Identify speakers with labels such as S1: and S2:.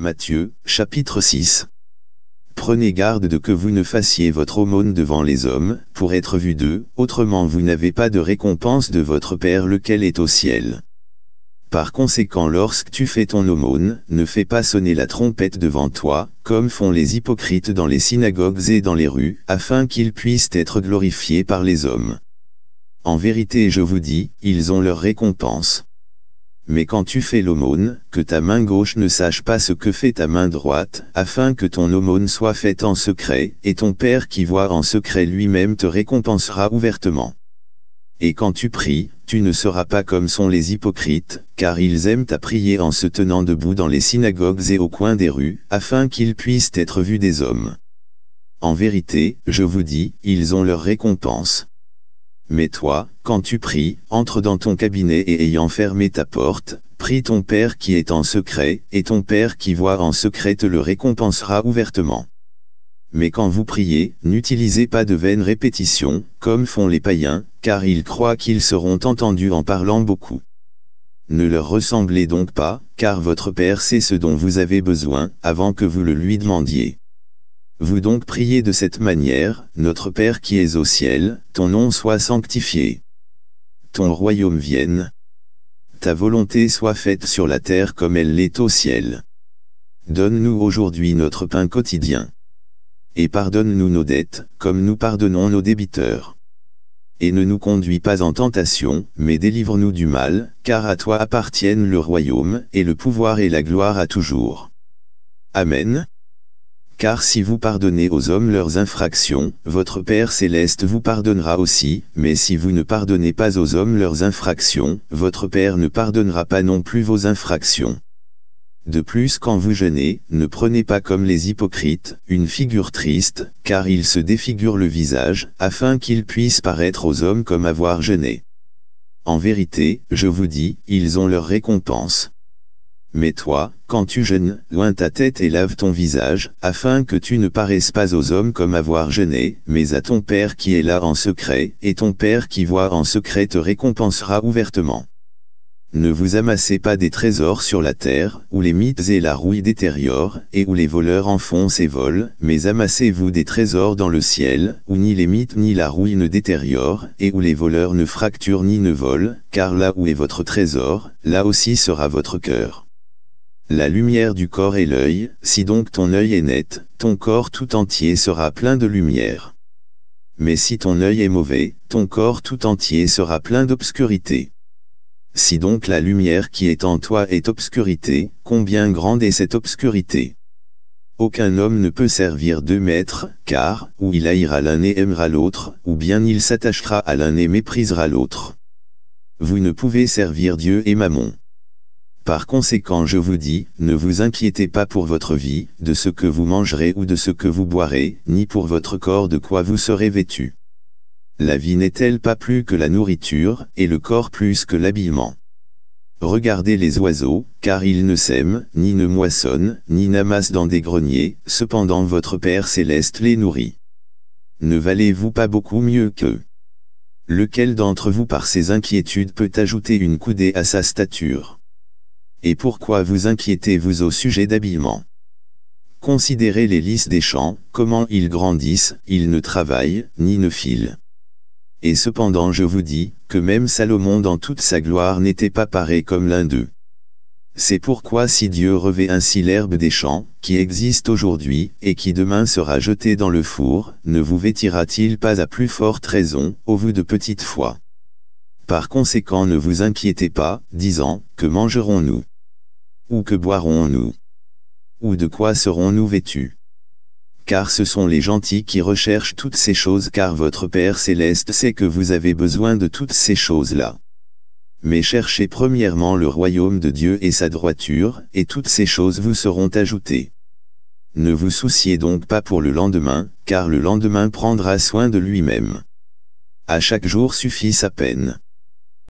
S1: Matthieu, chapitre 6 Prenez garde de que vous ne fassiez votre aumône devant les hommes, pour être vu d'eux, autrement vous n'avez pas de récompense de votre Père lequel est au ciel. Par conséquent lorsque tu fais ton aumône, ne fais pas sonner la trompette devant toi, comme font les hypocrites dans les synagogues et dans les rues, afin qu'ils puissent être glorifiés par les hommes. En vérité je vous dis, ils ont leur récompense. Mais quand tu fais l'aumône, que ta main gauche ne sache pas ce que fait ta main droite, afin que ton aumône soit faite en secret, et ton Père qui voit en secret lui-même te récompensera ouvertement. Et quand tu pries, tu ne seras pas comme sont les hypocrites, car ils aiment à prier en se tenant debout dans les synagogues et au coin des rues, afin qu'ils puissent être vus des hommes. En vérité, je vous dis, ils ont leur récompense. Mais toi, quand tu pries, entre dans ton cabinet et ayant fermé ta porte, prie ton Père qui est en secret, et ton Père qui voit en secret te le récompensera ouvertement. Mais quand vous priez, n'utilisez pas de vaines répétitions, comme font les païens, car ils croient qu'ils seront entendus en parlant beaucoup. Ne leur ressemblez donc pas, car votre Père sait ce dont vous avez besoin, avant que vous le lui demandiez. Vous donc priez de cette manière, Notre Père qui es au ciel, ton nom soit sanctifié. Ton royaume vienne. Ta volonté soit faite sur la terre comme elle l'est au ciel. Donne-nous aujourd'hui notre pain quotidien. Et pardonne-nous nos dettes, comme nous pardonnons nos débiteurs. Et ne nous conduis pas en tentation, mais délivre-nous du mal, car à toi appartiennent le royaume, et le pouvoir et la gloire à toujours. Amen. Car si vous pardonnez aux hommes leurs infractions, votre Père céleste vous pardonnera aussi, mais si vous ne pardonnez pas aux hommes leurs infractions, votre Père ne pardonnera pas non plus vos infractions. De plus quand vous jeûnez, ne prenez pas comme les hypocrites, une figure triste, car ils se défigurent le visage, afin qu'ils puissent paraître aux hommes comme avoir jeûné. En vérité, je vous dis, ils ont leur récompense. Mais toi, quand tu jeûnes, loin ta tête et lave ton visage, afin que tu ne paraisses pas aux hommes comme avoir jeûné, mais à ton Père qui est là en secret, et ton Père qui voit en secret te récompensera ouvertement. Ne vous amassez pas des trésors sur la terre, où les mythes et la rouille détériorent, et où les voleurs enfoncent et volent, mais amassez-vous des trésors dans le ciel, où ni les mythes ni la rouille ne détériorent, et où les voleurs ne fracturent ni ne volent, car là où est votre trésor, là aussi sera votre cœur. La lumière du corps est l'œil, si donc ton œil est net, ton corps tout entier sera plein de lumière. Mais si ton œil est mauvais, ton corps tout entier sera plein d'obscurité. Si donc la lumière qui est en toi est obscurité, combien grande est cette obscurité Aucun homme ne peut servir deux maîtres, car, ou il haïra l'un et aimera l'autre, ou bien il s'attachera à l'un et méprisera l'autre. Vous ne pouvez servir Dieu et Mammon. Par conséquent je vous dis, ne vous inquiétez pas pour votre vie, de ce que vous mangerez ou de ce que vous boirez, ni pour votre corps de quoi vous serez vêtu. La vie n'est-elle pas plus que la nourriture, et le corps plus que l'habillement Regardez les oiseaux, car ils ne sèment, ni ne moissonnent, ni n'amassent dans des greniers, cependant votre Père céleste les nourrit. Ne valez-vous pas beaucoup mieux qu'eux Lequel d'entre vous par ses inquiétudes peut ajouter une coudée à sa stature et pourquoi vous inquiétez-vous au sujet d'habillement Considérez les lys des champs, comment ils grandissent, ils ne travaillent, ni ne filent. Et cependant je vous dis, que même Salomon dans toute sa gloire n'était pas paré comme l'un d'eux. C'est pourquoi si Dieu revêt ainsi l'herbe des champs, qui existe aujourd'hui, et qui demain sera jetée dans le four, ne vous vêtira-t-il pas à plus forte raison, au vu de petite foi Par conséquent ne vous inquiétez pas, disant, que mangerons-nous ou que boirons-nous Ou de quoi serons-nous vêtus Car ce sont les gentils qui recherchent toutes ces choses car votre Père céleste sait que vous avez besoin de toutes ces choses-là. Mais cherchez premièrement le royaume de Dieu et sa droiture, et toutes ces choses vous seront ajoutées. Ne vous souciez donc pas pour le lendemain, car le lendemain prendra soin de lui-même. À chaque jour suffit sa peine.